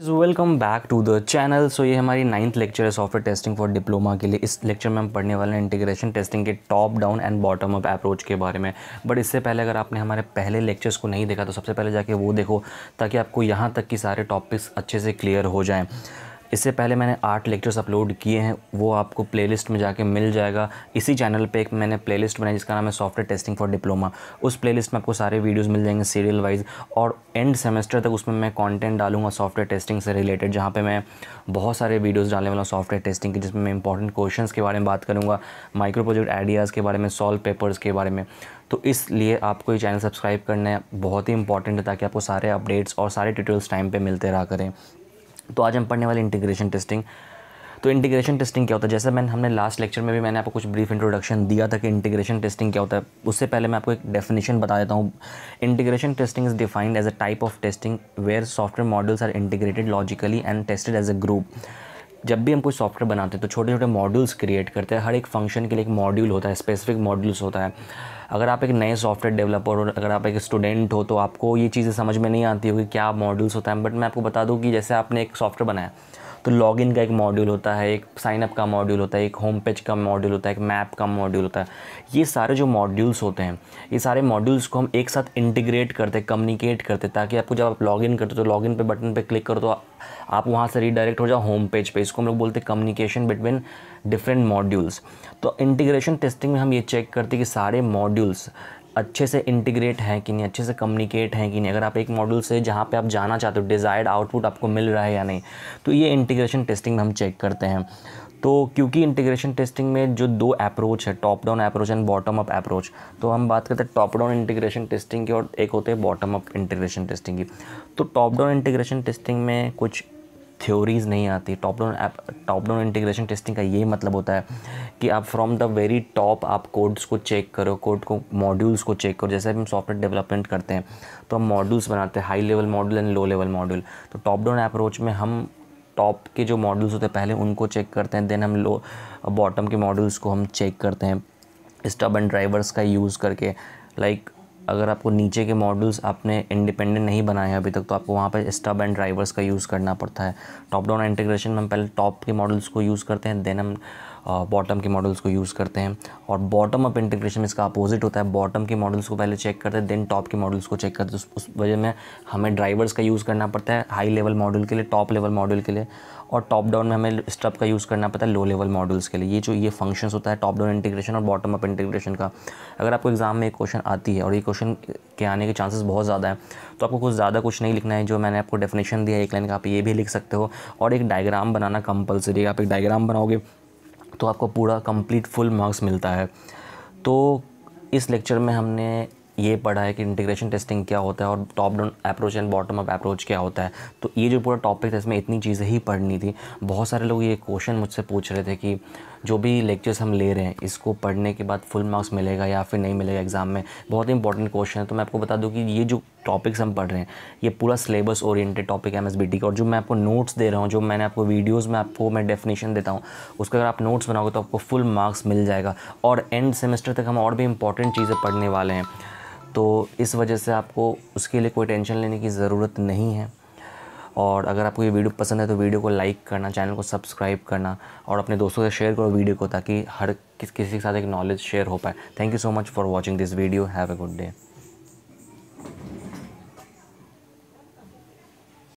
is welcome back to the channel so ये हमारी ninth lecture है सॉफ्टवेयर टेस्टिंग फॉर डिप्लोमा के लिए इस लेक्चर में हम पढ़ने वाले हैं इंटीग्रेशन टेस्टिंग के top down and bottom up approach के बारे में बट इससे पहले अगर आपने हमारे पहले लेक्चर्स को नहीं देखा तो सबसे पहले जाके वो देखो ताकि आपको यहाँ तक कि सारे टॉपिक्स अच्छे से क्लियर हो जाएँ इससे पहले मैंने आठ लेक्चर्स अपलोड किए हैं वो आपको प्लेलिस्ट में जाके मिल जाएगा इसी चैनल पे एक मैंने प्लेलिस्ट बनाई जिसका नाम है सॉफ्टवेयर टेस्टिंग फॉर डिप्लोमा उस प्लेलिस्ट में आपको सारे वीडियोज़ मिल जाएंगे सीरियल वाइज और एंड सेमेस्टर तक उसमें मैं कॉन्टेंट डालूंगा सॉफ्टवेयर टेस्टिंग से रिलेटेड जहाँ पर मैं बहुत सारे वीडियोज़ डालने वाला हूँ सॉफ्टवेयर टेस्टिंग की जिसमें मैं इंपॉर्टेंट क्वेश्चन के बारे में बात करूँगा माइक्रो प्रोजेक्ट आइडियाज़ के बारे में सॉल्व पेपर्स के बारे में तो इसलिए आपको ये चैनल सब्सक्राइब करना बहुत ही इंपॉर्टेंट है ताकि आपको सारे अपडेट्स और सारे ट्यूटोरियल्स टाइम पे मिलते रहा करें तो आज हम पढ़ने वाले इंटीग्रेशन टेस्टिंग तो इंटीग्रेशन टेस्टिंग क्या होता है जैसे मैंने हमने लास्ट लेक्चर में भी मैंने आपको कुछ ब्रीफ इंट्रोडक्शन दिया था कि इंटीग्रेशन टेस्टिंग क्या होता है उससे पहले मैं आपको एक डेफिनेशन बता देता हूँ integration testing is defined as a type of testing where software models are integrated logically and tested as a group जब भी हम कोई सॉफ्टवेयर बनाते हैं तो छोटे छोटे मॉड्यूल्स क्रिएट करते हैं हर एक फंक्शन के लिए एक मॉड्यूल होता है स्पेसिफिक मॉड्यूल्स होता है अगर आप एक नए सॉफ्टवेयर डेवलपर हो अगर आप एक स्टूडेंट हो तो आपको ये चीज़ें समझ में नहीं आती होगी क्या मॉड्यूल्स होता है बट मैं आपको बता दूँ कि जैसे आपने एक सॉफ्टवेयर बनाया तो लॉगिन का एक मॉड्यूल होता है एक साइनअप का मॉड्यूल होता है एक होम पेज का मॉड्यूल होता है एक मैप का मॉड्यूल होता है ये सारे जो मॉड्यूल्स होते हैं ये सारे मॉड्यूल्स को हम एक साथ इंटीग्रेट करते कम्युनिकेट करते ताकि आपको जब आप लॉगिन करते हो तो लॉगिन पे बटन पे क्लिक करो तो आप वहाँ से रीडायरेक्ट हो जाओ होम पेज पे इसको हम लोग बोलते हैं कम्युनिकेशन बिटवीन डिफरेंट मॉड्यूल्स तो इंटीग्रेशन टेस्टिंग में हम ये चेक करते हैं कि सारे मॉड्यूल्स अच्छे से इंटीग्रेट हैं कि नहीं अच्छे से कम्युनिकेट हैं कि नहीं अगर आप एक मॉडल से जहाँ पे आप जाना चाहते हो डिज़ायर्ड आउटपुट आपको मिल रहा है या नहीं तो ये इंटीग्रेशन टेस्टिंग में हम चेक करते हैं तो क्योंकि इंटीग्रेशन टेस्टिंग में जो दो अप्रोच है top down approach and bottom up approach तो हम बात करते हैं टॉप डाउन इंटीग्रेशन टेस्टिंग की और एक होते हैं बॉटम अप इंटीग्रेशन टेस्टिंग की तो टॉप डाउन इंटीग्रेशन टेस्टिंग में कुछ थ्योरीज़ नहीं आती top down app top down integration testing का ये मतलब होता है कि आप फ्रॉम द वेरी टॉप आप कोड्स को चेक करो कोड को मॉड्यूल्स को चेक करो जैसे हम सॉफ्टवेयर डेवलपमेंट करते हैं तो हम मॉड्यूल्स बनाते हैं high level module and low level module तो टॉप डाउन अप्रोच में हम टॉप के जो मॉड्यूल्स होते हैं पहले उनको चेक करते हैं देन हम लो बॉटम के मॉड्यूल्स को हम चेक करते हैं स्टब एंड ड्राइवर्स का यूज़ करके लाइक अगर आपको नीचे के मॉड्यूल्स आपने इंडिपेंडेंट नहीं बनाए हैं अभी तक तो आपको वहाँ पर स्टब एंड ड्राइवर्स का यूज़ करना पड़ता है टॉप डाउन इंटीग्रेशन में हम पहले टॉप के मॉडल्स को यूज़ करते हैं देन हम बॉटम के मॉडल्स को यूज़ करते हैं और बॉटम अप इंटीग्रेशन इसका अपोजिट होता है बॉटम के मॉडल्स को पहले चेक करते हैं देन टॉप के मॉडल्स को चेक करते हैं उस वजह में हमें ड्राइवर्स का यूज़ करना पड़ता है हाई लेवल मॉडल के लिए टॉप लेवल मॉडल के लिए और टॉप डाउन में हमें स्टप का यूज़ करना पड़ता है लो लेवल मॉडल्स के लिए ये जो ये फंक्शंस होता है टॉप डाउन इंटीग्रेशन और बॉटम अप इंटीग्रेशन का अगर आपको एग्ज़ाम में एक क्वेश्चन आती है और ये क्वेश्चन के आने के चांसेस बहुत ज़्यादा है तो आपको कुछ ज़्यादा कुछ नहीं लिखना है जो मैंने आपको डेफिनेशन दिया है एक लाइन का आप ये भी लिख सकते हो और एक डायग्राम बनाना कंपलसरी है आप एक डायग्राम बनाओगे तो आपको पूरा कंप्लीट फुल मार्क्स मिलता है तो इस लेक्चर में हमने ये पढ़ा है कि इंटीग्रेशन टेस्टिंग क्या होता है और top down approach and bottom up approach क्या होता है तो ये जो पूरा टॉपिक था इसमें इतनी चीज़ें ही पढ़नी थी बहुत सारे लोग ये क्वेश्चन मुझसे पूछ रहे थे कि जो भी लेक्चर्स हम ले रहे हैं इसको पढ़ने के बाद फुल मार्क्स मिलेगा या फिर नहीं मिलेगा एग्ज़ाम में बहुत ही इंपॉर्टेंट क्वेश्चन है तो मैं आपको बता दूँ कि ये जो टॉपिक्स हम पढ़ रहे हैं ये पूरा सिलेबस ओरिएंटेड टॉपिक है एम एस बी का और जो मैं आपको नोट्स दे रहा हूँ जो मैंने आपको वीडियोज़ में आपको मैं डेफिनेशन देता हूँ उसका अगर आप नोट्स बनाओगे तो आपको फुल मार्क्स मिल जाएगा और एंड सेमेस्टर तक हम और भी इंपॉर्टेंट चीज़ें पढ़ने वाले हैं तो इस वजह से आपको उसके लिए कोई टेंशन लेने की ज़रूरत नहीं है और अगर आपको ये वीडियो पसंद है तो वीडियो को लाइक करना चैनल को सब्सक्राइब करना और अपने दोस्तों से शेयर करो वीडियो को ताकि हर किस किसी के साथ एक नॉलेज शेयर हो पाए thank you so much for watching this video have a good day